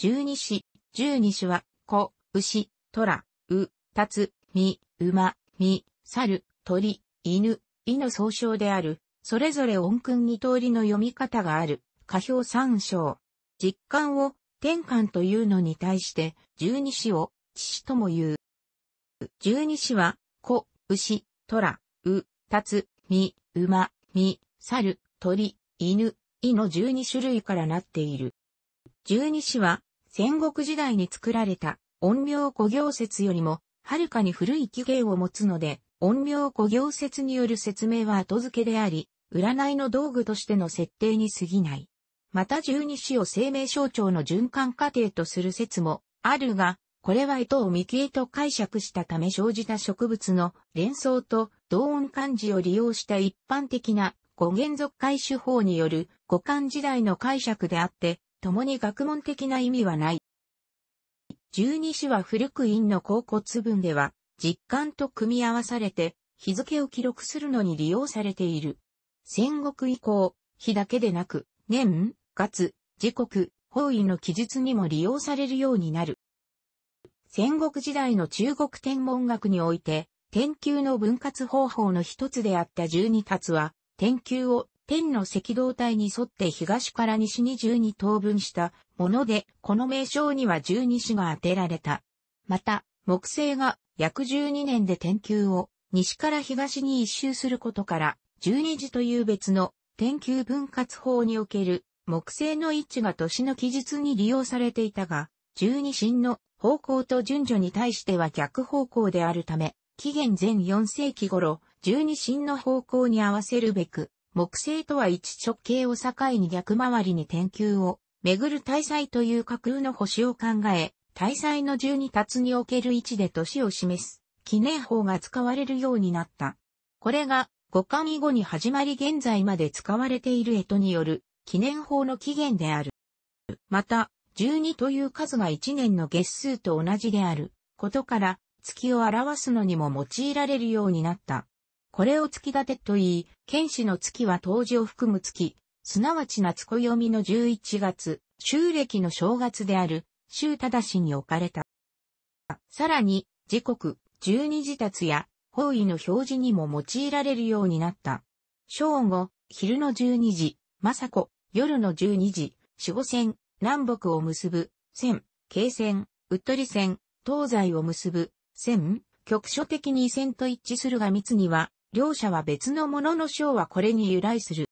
十二子、十二子は、子、牛、虎、う、たつ、み、馬、み、猿、鳥、犬、犬の総称である。それぞれ音訓二通りの読み方がある。歌表三章。実感を、天換というのに対して、十二子を、父とも言う。十二子は、子、牛、虎、う、たつ、み、馬、み、猿、鳥、犬、いの十二種類からなっている。十二子は、戦国時代に作られた陰陽古行説よりも、はるかに古い起源を持つので、陰陽古行説による説明は後付けであり、占いの道具としての設定に過ぎない。また十二支を生命象徴の循環過程とする説もあるが、これは糸を幹へと解釈したため生じた植物の連想と同音漢字を利用した一般的な五元族解手法による五漢時代の解釈であって、共に学問的な意味はない。十二詩は古く院の甲骨文では、実感と組み合わされて、日付を記録するのに利用されている。戦国以降、日だけでなく、年、月、時刻、方位の記述にも利用されるようになる。戦国時代の中国天文学において、天球の分割方法の一つであった十二達は、天球を天の赤道帯に沿って東から西に十二等分したもので、この名称には十二支が当てられた。また、木星が約十二年で天球を西から東に一周することから、十二時という別の天球分割法における木星の位置が年の記述に利用されていたが、十二神の方向と順序に対しては逆方向であるため、紀元前4世紀頃、十二神の方向に合わせるべく、木星とは一直径を境に逆回りに天球を巡る大祭という架空の星を考え、大祭の12達における位置で年を示す記念法が使われるようになった。これが五冠以後に始まり現在まで使われている干支による記念法の起源である。また、12という数が1年の月数と同じであることから月を表すのにも用いられるようになった。これを月立てと言い、剣士の月は当時を含む月、すなわち夏暦の11月、旧暦の正月である、州正に置かれた。さらに、時刻、12時達や、方位の表示にも用いられるようになった。正午、昼の12時、政子、夜の12時、四五線、南北を結ぶ、線、京線、うっとり線、東西を結ぶ、線、局所的に線と一致するが密には、両者は別のものの章はこれに由来する。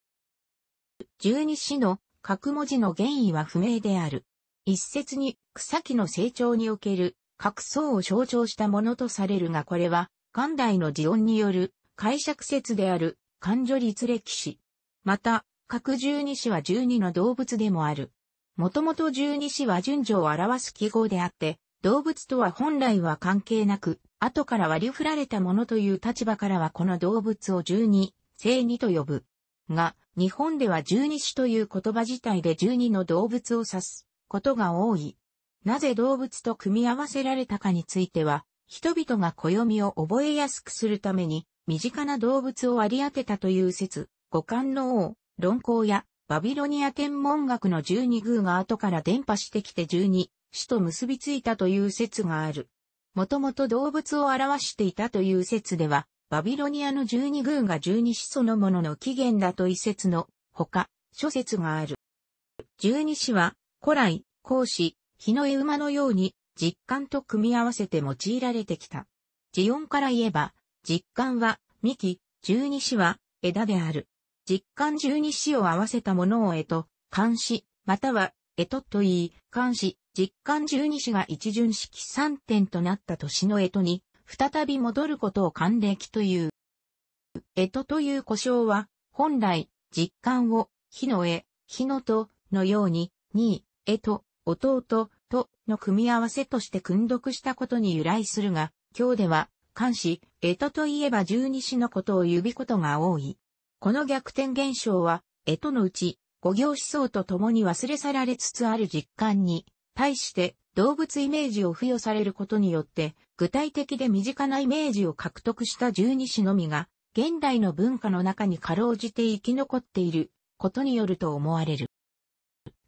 十二詩の各文字の原意は不明である。一説に草木の成長における各層を象徴したものとされるがこれは元代の字音による解釈説である漢女律歴史。また、各十二詩は十二の動物でもある。もともと十二詩は順序を表す記号であって、動物とは本来は関係なく、後から割り振られたものという立場からはこの動物を十二、生二と呼ぶ。が、日本では十二種という言葉自体で十二の動物を指すことが多い。なぜ動物と組み合わせられたかについては、人々が暦を覚えやすくするために、身近な動物を割り当てたという説、五感の王、論考や、バビロニア天文学の十二宮が後から伝播してきて十二、種と結びついたという説がある。もともと動物を表していたという説では、バビロニアの十二群が十二子そのものの起源だと一説のほか、諸説がある。十二支は、古来、孔子、日の絵馬のように、実感と組み合わせて用いられてきた。オ音から言えば、実感は、幹、十二支は、枝である。実感十二支を合わせたものを絵と、漢詩、または、絵とと言い、漢詩、実感十二支が一巡式三点となった年の江戸に、再び戻ることを還暦という。江戸という呼称は、本来、実感を、火の江、火のと、のように、に、江戸、弟、と、の組み合わせとして訓読したことに由来するが、今日では、漢詩、江戸といえば十二支のことを指ことが多い。この逆転現象は、江戸のうち、五行思想と共に忘れ去られつつある実感に、対して動物イメージを付与されることによって、具体的で身近なイメージを獲得した十二支のみが、現代の文化の中にかろうじて生き残っていることによると思われる。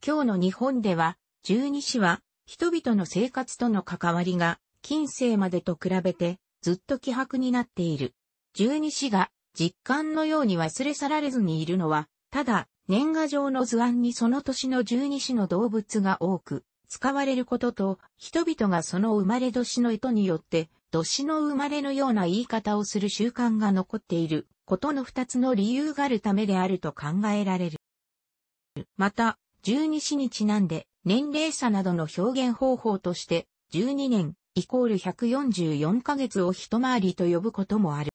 今日の日本では、十二支は人々の生活との関わりが近世までと比べてずっと希薄になっている。十二支が実感のように忘れ去られずにいるのは、ただ年賀状の図案にその年の十二支の動物が多く使われることと、人々がその生まれ年の意図によって、年の生まれのような言い方をする習慣が残っていることの二つの理由があるためであると考えられる。また、十二支にちなんで、年齢差などの表現方法として、十二年イコール144ヶ月を一回りと呼ぶこともある。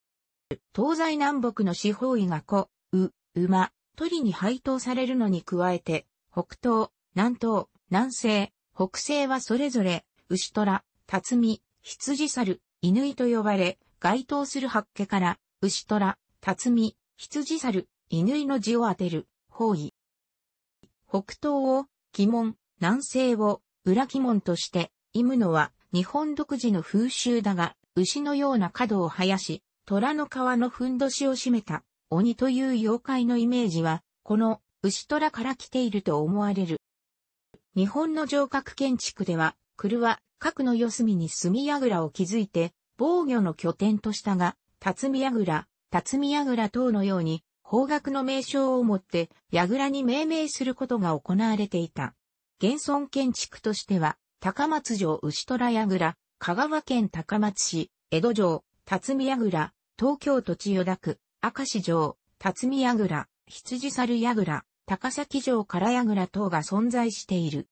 東西南北の四方位が子、う、馬、鳥に配当されるのに加えて、北東、南東、南西、北西はそれぞれ、牛虎、辰巳、羊猿、犬と呼ばれ、該当する八家から、牛虎、辰巳、羊猿、犬の字を当てる、方位。北東を、鬼門、南西を、裏鬼門として、イムのは、日本独自の風習だが、牛のような角を生やし、虎の皮のふんどしを締めた、鬼という妖怪のイメージは、この、牛虎から来ていると思われる。日本の城郭建築では、クは核の四隅に隅櫓を築いて、防御の拠点としたが、辰巳櫓、辰巳櫓等のように、方角の名称をもって、櫓に命名することが行われていた。現存建築としては、高松城牛虎櫓、香川県高松市、江戸城、辰巳櫓、東京都千代田区、明石城、辰巳櫓、羊猿櫓、高崎城から櫓等が存在している。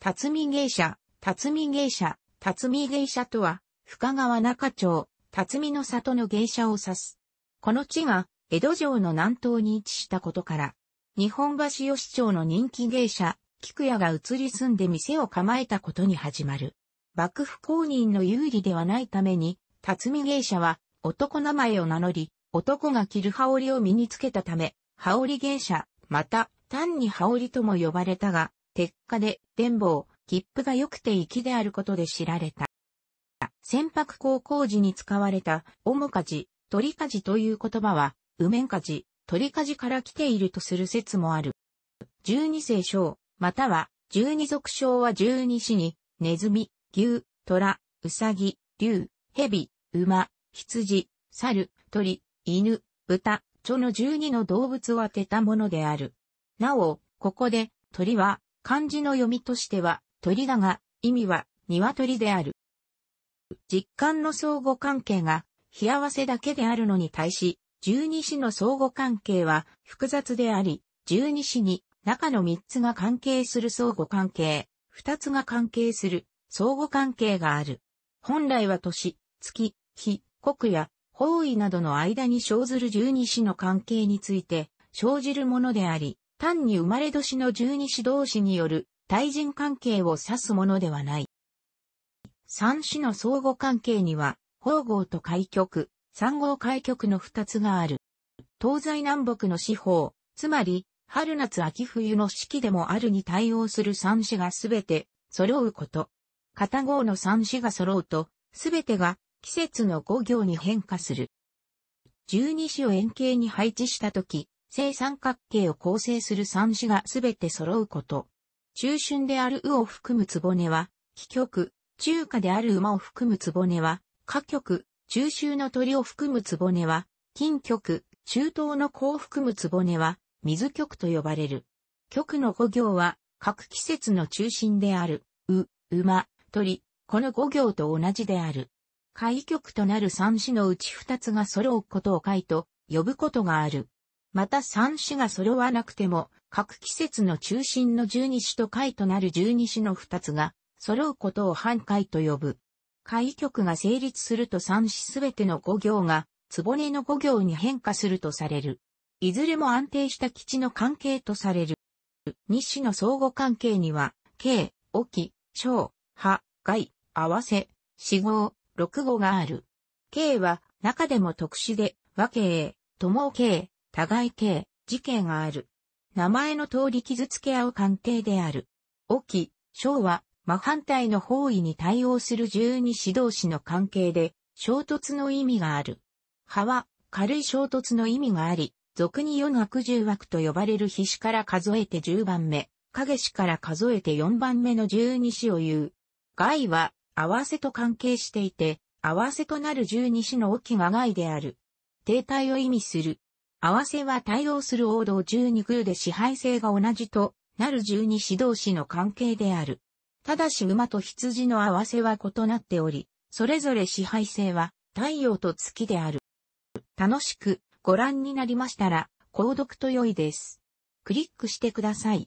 辰巳芸者、辰巳芸者、辰巳芸者とは、深川中町、辰巳の里の芸者を指す。この地が、江戸城の南東に位置したことから、日本橋吉町の人気芸者、菊屋が移り住んで店を構えたことに始まる。幕府公認の有利ではないために、辰巳芸者は、男名前を名乗り、男が着る羽織を身につけたため、羽織芸者、また、単に羽織とも呼ばれたが、鉄火で、伝棒、切符が良くて粋であることで知られた。船舶航行時に使われた、おかじ、鳥かじという言葉は、うめんかじ、鳥かじから来ているとする説もある。十二世章、または、十二属章は十二子に、ネズミ、牛、虎、うさぎ、竜、蛇、馬、羊、猿、鳥、犬、豚、その12の動物を当てたものである。なお、ここで、鳥は、漢字の読みとしては、鳥だが、意味は、鶏である。実感の相互関係が、日合わせだけであるのに対し、十二支の相互関係は複雑であり、十二支に中の三つが関係する相互関係、二つが関係する相互関係がある。本来は年、月、日、国や方位などの間に生ずる十二支の関係について生じるものであり、単に生まれ年の十二支同士による対人関係を指すものではない。三支の相互関係には、方号と開局、三号開局の二つがある。東西南北の四方、つまり、春夏秋冬の四季でもあるに対応する三支がすべて揃うこと。片号の三支が揃うと、すべてが季節の五行に変化する。十二子を円形に配置したとき、正三角形を構成する三子がすべて揃うこと。中春である右を含むつぼねは、気極、中華である馬を含むつぼねは、下局、中秋の鳥を含むつぼねは、金局、中東の子を含むつぼねは、水局と呼ばれる。局の五行は、各季節の中心である、う、馬、鳥、この五行と同じである。開局となる三子のうち二つが揃うことを解と呼ぶことがある。また三子が揃わなくても、各季節の中心の十二子と解となる十二子の二つが揃うことを半解と呼ぶ。開局が成立すると三子すべての五行が、つぼねの五行に変化するとされる。いずれも安定した基地の関係とされる。二子の相互関係には、慶、沖、小、派、外、合わせ、四亡、6語がある。K は中でも特殊で、和形、友形、互い形、事形がある。名前の通り傷つけ合う関係である。沖、小は真反対の方位に対応する十二指導士の関係で、衝突の意味がある。葉は軽い衝突の意味があり、俗に世の悪十枠と呼ばれる皮種から数えて10番目、影種から数えて4番目の十二子を言う。害は合わせと関係していて、合わせとなる十二支の沖が外である。停滞を意味する。合わせは対応する王道十二宮で支配性が同じとなる十二指同士の関係である。ただし馬と羊の合わせは異なっており、それぞれ支配性は太陽と月である。楽しくご覧になりましたら、購読と良いです。クリックしてください。